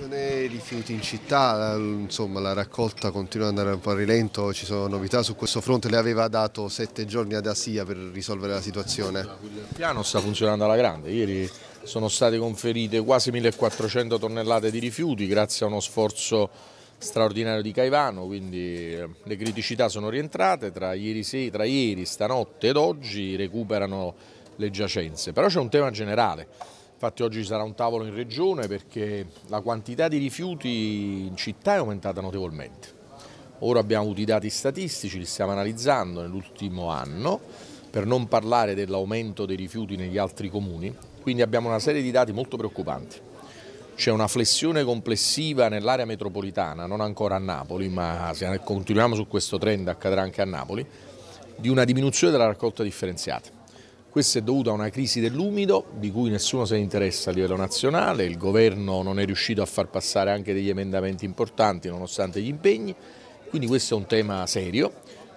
situazione rifiuti in città, eh, insomma la raccolta continua ad andare un po' a rilento, ci sono novità su questo fronte, le aveva dato sette giorni ad Asia per risolvere la situazione? Il piano sta funzionando alla grande, ieri sono state conferite quasi 1400 tonnellate di rifiuti grazie a uno sforzo straordinario di Caivano, quindi eh, le criticità sono rientrate tra ieri, tra ieri stanotte ed oggi recuperano le giacenze, però c'è un tema generale Infatti oggi ci sarà un tavolo in regione perché la quantità di rifiuti in città è aumentata notevolmente. Ora abbiamo avuto i dati statistici, li stiamo analizzando nell'ultimo anno, per non parlare dell'aumento dei rifiuti negli altri comuni, quindi abbiamo una serie di dati molto preoccupanti. C'è una flessione complessiva nell'area metropolitana, non ancora a Napoli, ma se continuiamo su questo trend accadrà anche a Napoli, di una diminuzione della raccolta differenziata. Questo è dovuto a una crisi dell'umido di cui nessuno se ne interessa a livello nazionale, il governo non è riuscito a far passare anche degli emendamenti importanti nonostante gli impegni, quindi questo è un tema serio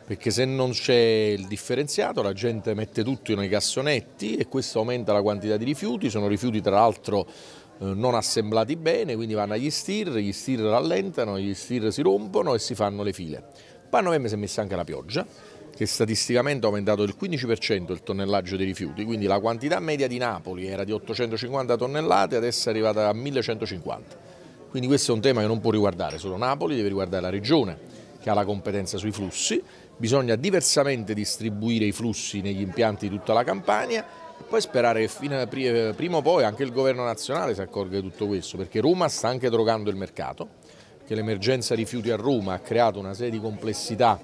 perché se non c'è il differenziato la gente mette tutto nei cassonetti e questo aumenta la quantità di rifiuti, sono rifiuti tra l'altro eh, non assemblati bene, quindi vanno agli stir, gli stir rallentano, gli stir si rompono e si fanno le file. Poi a novembre si è messa anche la pioggia, che statisticamente ha aumentato del 15% il tonnellaggio dei rifiuti, quindi la quantità media di Napoli era di 850 tonnellate, adesso è arrivata a 1150. Quindi questo è un tema che non può riguardare solo Napoli, deve riguardare la Regione che ha la competenza sui flussi, bisogna diversamente distribuire i flussi negli impianti di tutta la Campania e poi sperare che prima o poi anche il governo nazionale si accorga di tutto questo, perché Roma sta anche drogando il mercato, che l'emergenza rifiuti a Roma ha creato una serie di complessità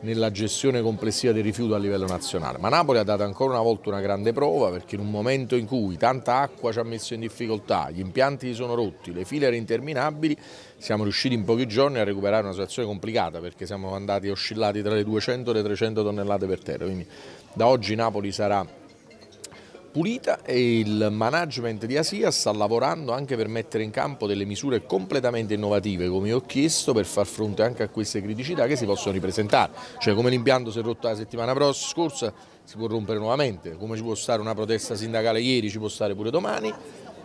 nella gestione complessiva del rifiuto a livello nazionale. Ma Napoli ha dato ancora una volta una grande prova perché in un momento in cui tanta acqua ci ha messo in difficoltà, gli impianti si sono rotti, le file erano interminabili, siamo riusciti in pochi giorni a recuperare una situazione complicata perché siamo andati oscillati tra le 200 e le 300 tonnellate per terra. Quindi da oggi Napoli sarà pulita e il management di Asia sta lavorando anche per mettere in campo delle misure completamente innovative come ho chiesto per far fronte anche a queste criticità che si possono ripresentare, cioè come l'impianto si è rotto la settimana scorsa si può rompere nuovamente, come ci può stare una protesta sindacale ieri ci può stare pure domani,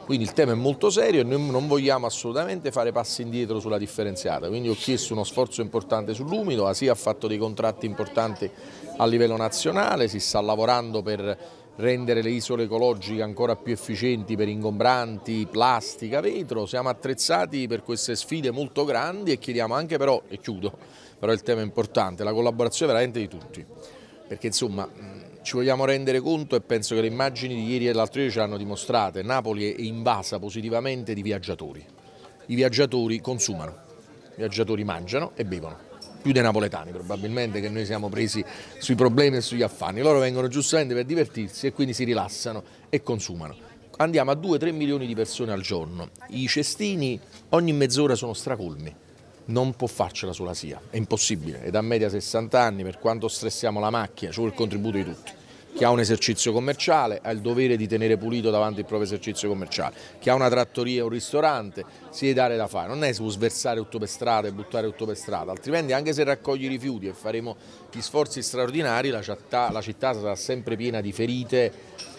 quindi il tema è molto serio e noi non vogliamo assolutamente fare passi indietro sulla differenziata, quindi ho chiesto uno sforzo importante sull'umido, ASIA ha fatto dei contratti importanti a livello nazionale, si sta lavorando per rendere le isole ecologiche ancora più efficienti per ingombranti, plastica, vetro, siamo attrezzati per queste sfide molto grandi e chiediamo anche però, e chiudo, però il tema è importante, la collaborazione veramente di tutti, perché insomma ci vogliamo rendere conto e penso che le immagini di ieri e l'altro ieri ce l'hanno dimostrate, Napoli è invasa positivamente di viaggiatori, i viaggiatori consumano, i viaggiatori mangiano e bevono più dei napoletani probabilmente che noi siamo presi sui problemi e sugli affanni. Loro vengono giustamente per divertirsi e quindi si rilassano e consumano. Andiamo a 2-3 milioni di persone al giorno. I cestini ogni mezz'ora sono stracolmi. Non può farcela sulla SIA, è impossibile. È da media 60 anni, per quanto stressiamo la macchina, c'è il contributo di tutti chi ha un esercizio commerciale ha il dovere di tenere pulito davanti il proprio esercizio commerciale, chi ha una trattoria o un ristorante si deve dare da fare, non è su sversare tutto per strada e buttare tutto per strada, altrimenti anche se raccogli i rifiuti e faremo gli sforzi straordinari la città, la città sarà sempre piena di ferite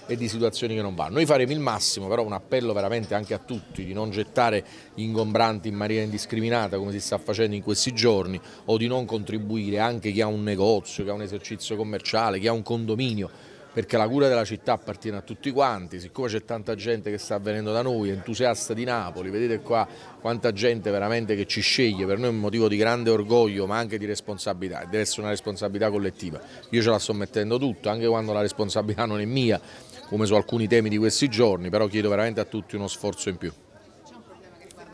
e di situazioni che non vanno. Noi faremo il massimo, però un appello veramente anche a tutti di non gettare ingombranti in maniera indiscriminata come si sta facendo in questi giorni o di non contribuire anche chi ha un negozio, chi ha un esercizio commerciale, chi ha un condominio perché la cura della città appartiene a tutti quanti, siccome c'è tanta gente che sta venendo da noi, entusiasta di Napoli, vedete qua quanta gente veramente che ci sceglie, per noi è un motivo di grande orgoglio ma anche di responsabilità, deve essere una responsabilità collettiva, io ce la sto mettendo tutto, anche quando la responsabilità non è mia, come su alcuni temi di questi giorni, però chiedo veramente a tutti uno sforzo in più.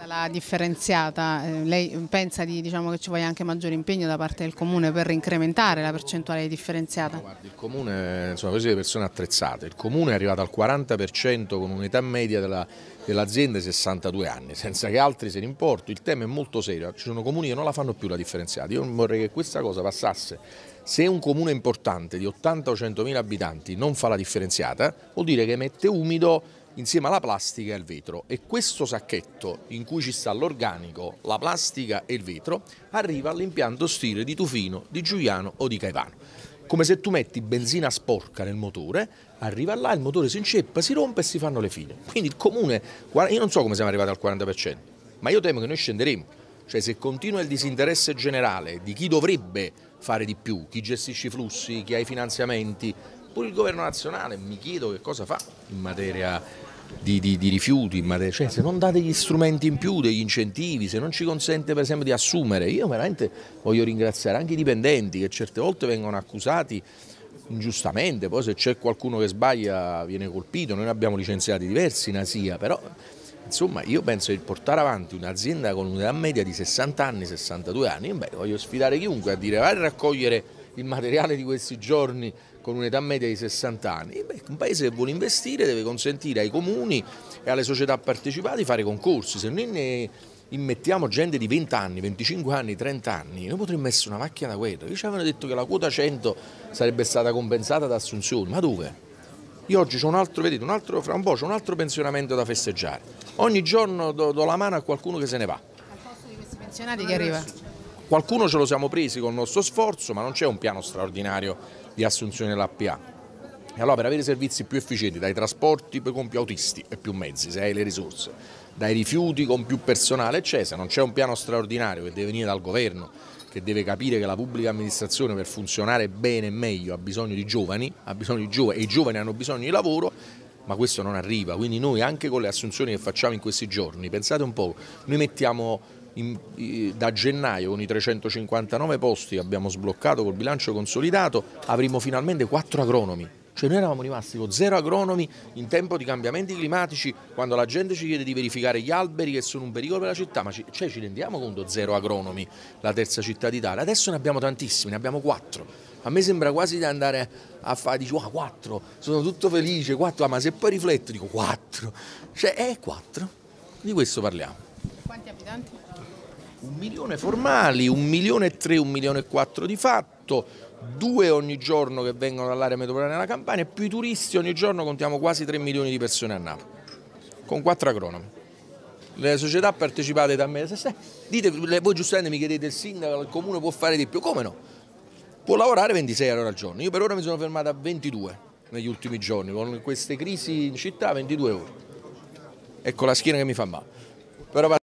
La differenziata, eh, lei pensa di, diciamo, che ci voglia anche maggiore impegno da parte del Comune per incrementare la percentuale di differenziata? No, guardi, il Comune, insomma, così le persone attrezzate, il Comune è arrivato al 40% con un'età media dell'azienda di 62 anni, senza che altri se ne importi, il tema è molto serio, ci sono comuni che non la fanno più la differenziata, io vorrei che questa cosa passasse se un comune importante di 80 o 100 mila abitanti non fa la differenziata, vuol dire che mette umido insieme alla plastica e al vetro e questo sacchetto in cui ci sta l'organico, la plastica e il vetro arriva all'impianto stile di Tufino, di Giuliano o di Caivano. Come se tu metti benzina sporca nel motore, arriva là, il motore si inceppa, si rompe e si fanno le fine. Quindi il comune, io non so come siamo arrivati al 40%, ma io temo che noi scenderemo. Cioè se continua il disinteresse generale di chi dovrebbe fare di più, chi gestisce i flussi, chi ha i finanziamenti, pure il governo nazionale mi chiedo che cosa fa in materia di, di, di rifiuti, cioè, se non date gli strumenti in più, degli incentivi, se non ci consente per esempio di assumere, io veramente voglio ringraziare anche i dipendenti che certe volte vengono accusati ingiustamente, poi se c'è qualcuno che sbaglia viene colpito, noi ne abbiamo licenziati diversi in Asia, però insomma io penso che portare avanti un'azienda con un'età media di 60 anni, 62 anni, beh, voglio sfidare chiunque a dire vai a raccogliere il materiale di questi giorni con un'età media di 60 anni. Beh, un paese che vuole investire deve consentire ai comuni e alle società partecipate di fare concorsi, se noi ne immettiamo gente di 20 anni, 25 anni, 30 anni, noi potremmo essere una macchina da guerra. Io ci avevano detto che la quota 100 sarebbe stata compensata da assunzioni, ma dove? Io oggi ho un altro, vedete, un altro, fra un po' c'è un altro pensionamento da festeggiare. Ogni giorno do, do la mano a qualcuno che se ne va. Al posto di questi pensionati che arriva? Qualcuno ce lo siamo presi con il nostro sforzo, ma non c'è un piano straordinario di assunzione dell'APA. E allora per avere servizi più efficienti, dai trasporti con più autisti e più mezzi, se hai le risorse, dai rifiuti con più personale, c'è, se non c'è un piano straordinario che deve venire dal governo, che deve capire che la pubblica amministrazione per funzionare bene e meglio ha bisogno di giovani, ha bisogno di giovani e i giovani hanno bisogno di lavoro, ma questo non arriva. Quindi noi anche con le assunzioni che facciamo in questi giorni, pensate un po', noi mettiamo in, da gennaio con i 359 posti che abbiamo sbloccato col bilancio consolidato avremo finalmente quattro agronomi. Cioè noi eravamo rimasti con zero agronomi in tempo di cambiamenti climatici, quando la gente ci chiede di verificare gli alberi che sono un pericolo per la città, ma ci, cioè ci rendiamo conto zero agronomi, la terza città d'Italia. Adesso ne abbiamo tantissimi, ne abbiamo quattro. A me sembra quasi di andare a fare, dico, ah, 4, sono tutto felice, 4, ma se poi rifletto dico quattro. cioè è eh, quattro. di questo parliamo. Quanti abitanti? un milione formali, un milione e tre, un milione e quattro di fatto, due ogni giorno che vengono dall'area metropolitana della Campania più i turisti ogni giorno contiamo quasi 3 milioni di persone a Napoli, con quattro agronomi. Le società partecipate da me, dite, voi giustamente mi chiedete il sindaco, il comune può fare di più, come no? Può lavorare 26 ore al giorno, io per ora mi sono fermato a 22 negli ultimi giorni, con queste crisi in città 22 ore. Ecco la schiena che mi fa male. Però